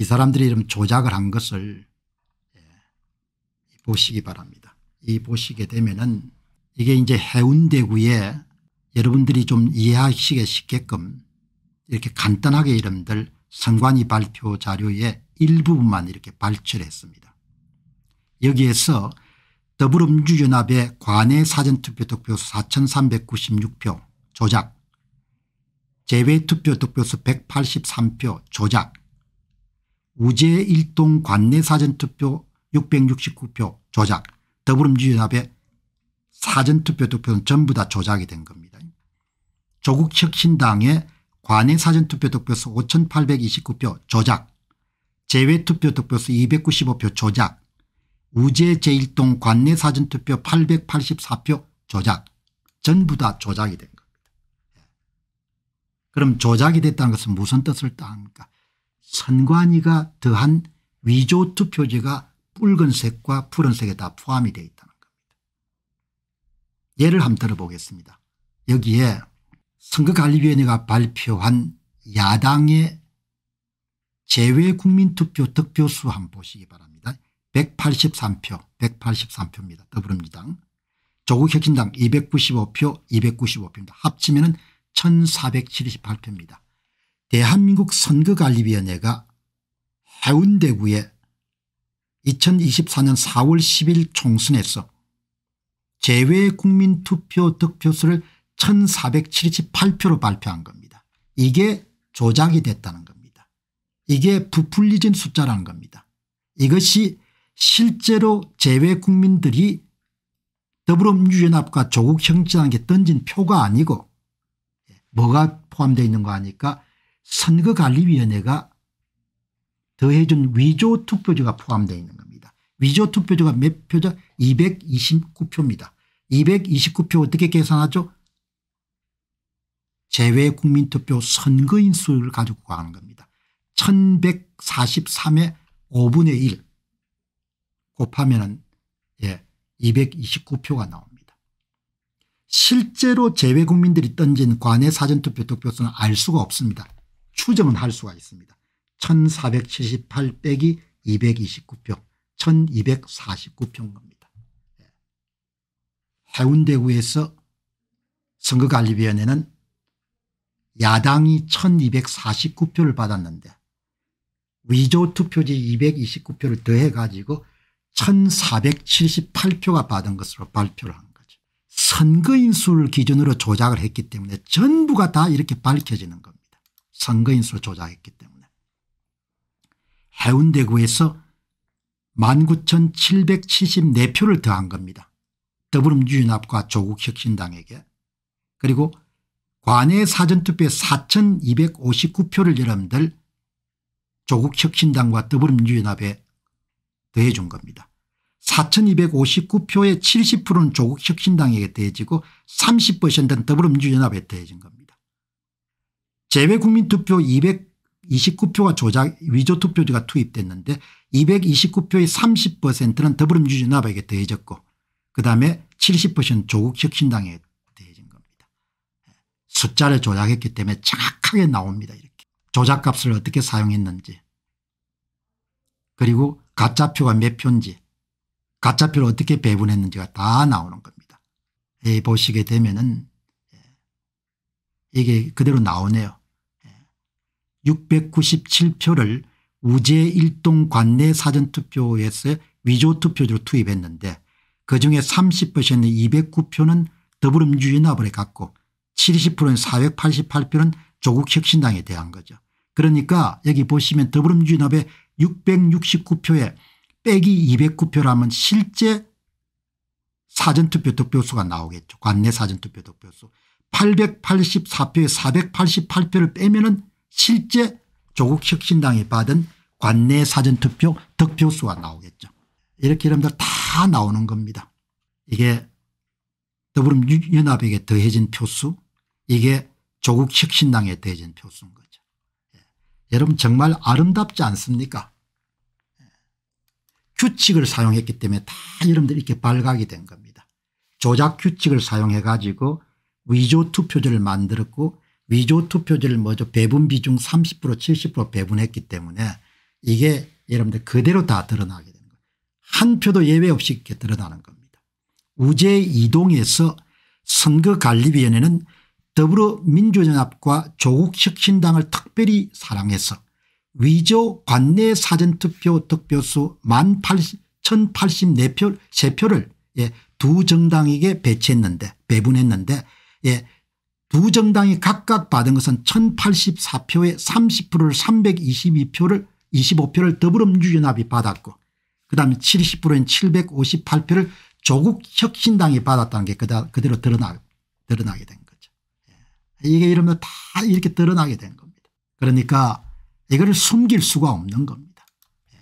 이 사람들이 이런 조작을 한 것을 예, 보시기 바랍니다. 이 보시게 되면은 이게 이제 해운대구에 여러분들이 좀 이해하시기 쉽게끔 이렇게 간단하게 이름들 선관위 발표 자료의 일부분만 이렇게 발췌했습니다. 여기에서 더불어민주연합의 관내 사전투표 득표수 4,396표 조작, 재외투표 득표수 183표 조작, 우재일동 관내 사전투표 669표 조작 더불어민주연합의 사전투표 투표는 전부 다 조작이 된 겁니다. 조국혁신당의 관내 사전투표 투표수 5829표 조작 재외투표 투표수 295표 조작 우재 제1동 관내 사전투표 884표 조작 전부 다 조작이 된 겁니다. 예. 그럼 조작이 됐다는 것은 무슨 뜻을 따합니까 선관위가 더한 위조 투표지가 붉은색과 푸른색에 다 포함이 되어 있다는 겁니다. 예를 한번 들어보겠습니다. 여기에 선거관리위원회가 발표한 야당의 제외국민투표 득표수 한번 보시기 바랍니다. 183표 183표입니다. 더불어민주당 조국혁신당 295표 295표입니다. 합치면 1478표입니다. 대한민국 선거관리위원회가 해운대구에 2024년 4월 10일 총선에서 제외국민투표 득표수를 1478표로 발표한 겁니다. 이게 조작이 됐다는 겁니다. 이게 부풀리진 숫자라는 겁니다. 이것이 실제로 제외국민들이 더불어민주연합과 조국 형제단게 던진 표가 아니고 예, 뭐가 포함되어 있는 거 아니까 선거관리위원회가 더해준 위조투표제가 포함되어 있는 겁니다. 위조투표제가 몇 표죠? 229표입니다. 229표 어떻게 계산하죠? 재외국민투표 선거인 수를 가지고 가는 겁니다. 1143의 5분의 1 곱하면 예, 229표가 나옵니다. 실제로 재외국민들이 던진 관외 사전투표 득표수는 알 수가 없습니다. 추정은 할 수가 있습니다. 1478 빼기 229표 1249표인 겁니다. 예. 해운대구에서 선거관리위원회는 야당이 1249표를 받았는데 위조 투표지 229표를 더해 가지고 1478표가 받은 것으로 발표를 한 거죠. 선거인수를 기준으로 조작을 했기 때문에 전부가 다 이렇게 밝혀지는 겁니다. 선거인수를 조작했기 때문에. 해운대구에서 19,774표를 더한 겁니다. 더불어민주연합과 조국혁신당에게. 그리고 관내 사전투표에 4,259표를 여러분들 조국혁신당과 더불어민주연합에 더해 준 겁니다. 4,259표의 70%는 조국혁신당에게 더해지고 30%는 더불어민주연합에 더해진 겁니다. 재외 국민투표 229표가 조작 위조 투표지가 투입됐는데 229표의 30%는 더불어민주주의 나라에게 더해졌고 그다음에 70%는 조국 혁신당에 더해진 겁니다. 예. 숫자를 조작했기 때문에 정확하게 나옵니다. 이렇게 조작값을 어떻게 사용했는지 그리고 가짜표가 몇 표인지 가짜표를 어떻게 배분했는지가 다 나오는 겁니다. 예, 보시게 되면 은 예, 이게 그대로 나오네요. 697표를 우제 일동 관내 사전투표에서 위조투표로 투입했는데 그중에 3 0는 209표는 더불어민주연합에 주의 갔고 7 0는 488표는 조국혁신당에 대한 거죠. 그러니까 여기 보시면 더불어민주연합의 주의 669표에 빼기 209표라면 실제 사전투표 득표수가 나오겠죠. 관내 사전투표 득표수. 884표에 488표를 빼면 은 실제 조국 혁신당이 받은 관내 사전투표 득표수가 나오겠죠. 이렇게 여러분들 다 나오는 겁니다. 이게 더불어민주연합에게 더해진 표수 이게 조국 혁신당에 더해진 표수인 거죠. 예. 여러분 정말 아름답지 않습니까 예. 규칙을 사용했기 때문에 다 여러분들 이렇게 발각이 된 겁니다. 조작 규칙을 사용해 가지고 위조 투표제를 만들었고 위조 투표지를 먼저 배분 비중 30% 70% 배분했기 때문에 이게 여러분들 그대로 다 드러나게 되는 거예요. 한 표도 예외 없이 이렇게 드러나는 겁니다. 우제 이동에서 선거관리위원회는 더불어민주연합과 조국혁신당을 특별히 사랑해서 위조 관내 사전투표 득표수 1084표, 3표를 예, 두 정당에게 배치했는데, 배분했는데, 예, 두 정당이 각각 받은 것은 1084표의 30%를 322표를 25표를 더불어민주연합이 받았고 그다음에 70%인 758표를 조국 혁신당이 받았다는 게 그대로 드러나, 드러나게 된 거죠. 예. 이게 이러면 다 이렇게 드러나게 된 겁니다. 그러니까 이거를 숨길 수가 없는 겁니다. 예.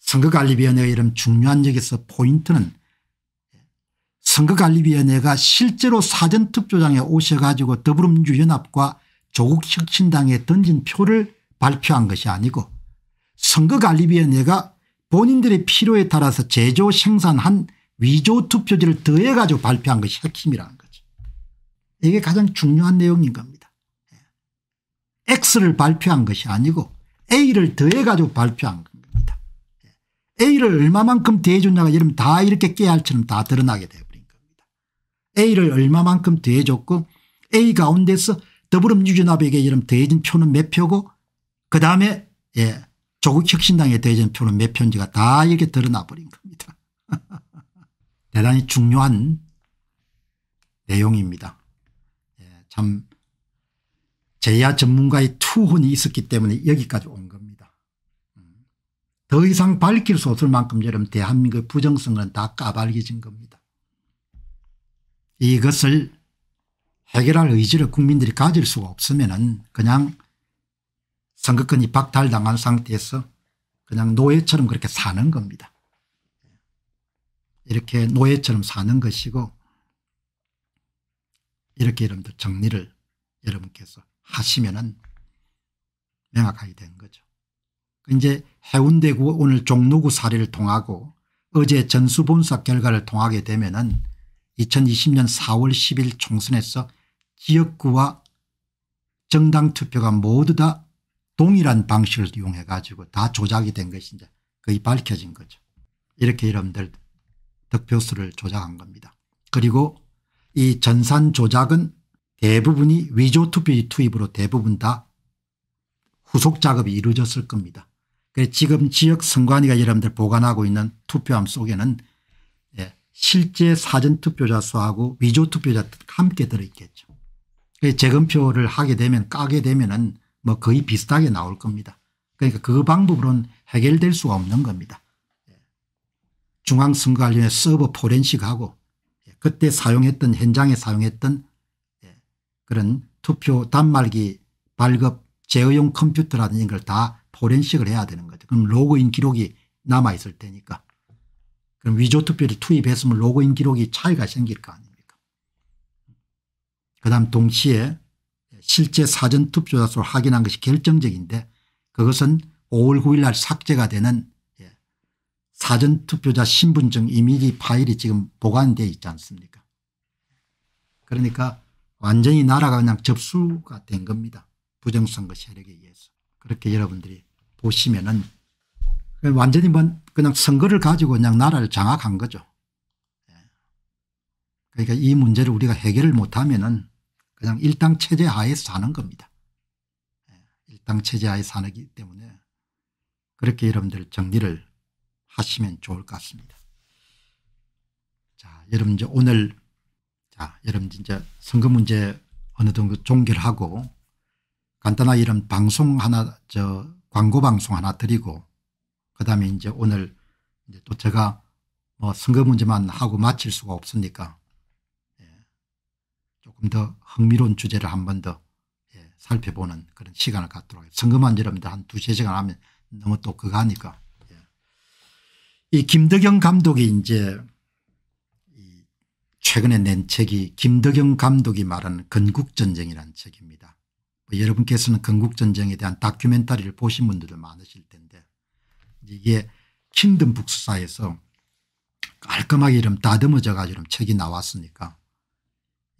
선거관리위원회의 이런 중요한 역에서 포인트는 선거관리위원회가 실제로 사전투표장에 오셔가지고 더불어민주연합과 조국혁신당에 던진 표를 발표한 것이 아니고 선거관리위원회가 본인들의 필요에 따라서 제조 생산한 위조 투표지를 더해 가지고 발표한 것이 핵심이라는 거죠. 이게 가장 중요한 내용인 겁니다. 예. X를 발표한 것이 아니고 A를 더해 가지고 발표한 겁니다. 예. A를 얼마만큼 대해줬냐가 여러분 다 이렇게 깨알처럼 다 드러나게 되고 A를 얼마만큼 대해줬고 A 가운데서 더불어민주연합에게 이런 대진 표는 몇 표고 그 다음에 예, 조국혁신당에 대진 표는 몇 표인지가 다 이렇게 드러나 버린 겁니다. 대단히 중요한 내용입니다. 예, 참 제야 전문가의 투혼이 있었기 때문에 여기까지 온 겁니다. 음. 더 이상 밝힐 수 없을 만큼 여러분 대한민국의 부정성은 다 까발려진 겁니다. 이것을 해결할 의지를 국민들이 가질 수가 없으면 은 그냥 선거권이 박탈당한 상태에서 그냥 노예처럼 그렇게 사는 겁니다. 이렇게 노예처럼 사는 것이고 이렇게 여러분들 정리를 여러분께서 하시면 은 명확하게 된 거죠. 이제 해운대구 오늘 종로구 사례를 통하고 어제 전수본사 결과를 통하게 되면 은 2020년 4월 10일 총선에서 지역구와 정당 투표가 모두 다 동일한 방식을 이용해 가지고 다 조작이 된것인이 거의 밝혀진 거죠. 이렇게 여러분들 득표수를 조작한 겁니다. 그리고 이 전산 조작은 대부분이 위조 투표 투입으로 대부분 다 후속 작업이 이루어졌을 겁니다. 지금 지역 선관위가 여러분들 보관하고 있는 투표함 속에는 실제 사전투표자 수하고 위조투표자 함께 들어있겠죠. 그 재검표를 하게 되면 까게 되면 은뭐 거의 비슷하게 나올 겁니다. 그러니까 그 방법으로는 해결될 수가 없는 겁니다. 예. 중앙선거관련의 서버 포렌식하고 예, 그때 사용했던 현장에 사용했던 예, 그런 투표 단말기 발급 제어용 컴퓨터라든지 이걸 다 포렌식을 해야 되는 거죠. 그럼 로그인 기록이 남아있을 테니까. 그럼 위조 투표를 투입했으면 로그인 기록이 차이가 생길 거 아닙니까? 그 다음 동시에 실제 사전 투표자 수를 확인한 것이 결정적인데 그것은 5월 9일 날 삭제가 되는 예, 사전 투표자 신분증 이미지 파일이 지금 보관되어 있지 않습니까? 그러니까 완전히 나라가 그냥 접수가 된 겁니다. 부정선거 세력에 의해서. 그렇게 여러분들이 보시면은 완전히 그냥 선거를 가지고 그냥 나라를 장악한 거죠. 그러니까 이 문제를 우리가 해결을 못하면은 그냥 일당 체제 하에 사는 겁니다. 일당 체제 하에 사기 는 때문에 그렇게 여러분들 정리를 하시면 좋을 것 같습니다. 자, 여러분 이제 오늘 자, 여러분 이제 선거 문제 어느 정도 종결하고 간단하게 이런 방송 하나 저 광고 방송 하나 드리고 그다음에 이제 오늘 이제 또 제가 뭐 선거 문제만 하고 마칠 수가 없으니까 예. 조금 더 흥미로운 주제를 한 번더 예. 살펴보는 그런 시간을 갖도록 선거만 여러분들 한 두세 시간 하면 너무 또 그거 하니까 예. 이 김덕영 감독이 이제 최근에 낸 책이 김덕영 감독이 말한 건국전쟁이라는 책입니다. 뭐 여러분께서는 건국전쟁에 대한 다큐멘터리를 보신 분들도 많으실 텐데 이게 힘든 북수사에서 깔끔하게 이름 다듬어져 가지고 책이 나왔으니까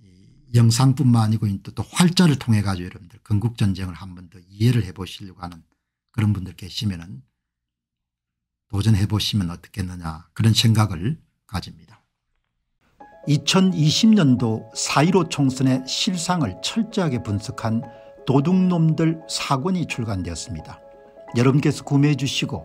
이 영상뿐만 아니고 또 활자를 통해 가지고 여러분들 건국전쟁을 한 번 더 이해를 해 보시려고 하는 그런 분들 계시면은 도전해 보시면 어떻겠느냐 그런 생각을 가집니다. 2020년도 4.15 총선의 실상을 철저하게 분석한 도둑놈들 사권이 출간되었습니다. 여러분께서 구매해 주시고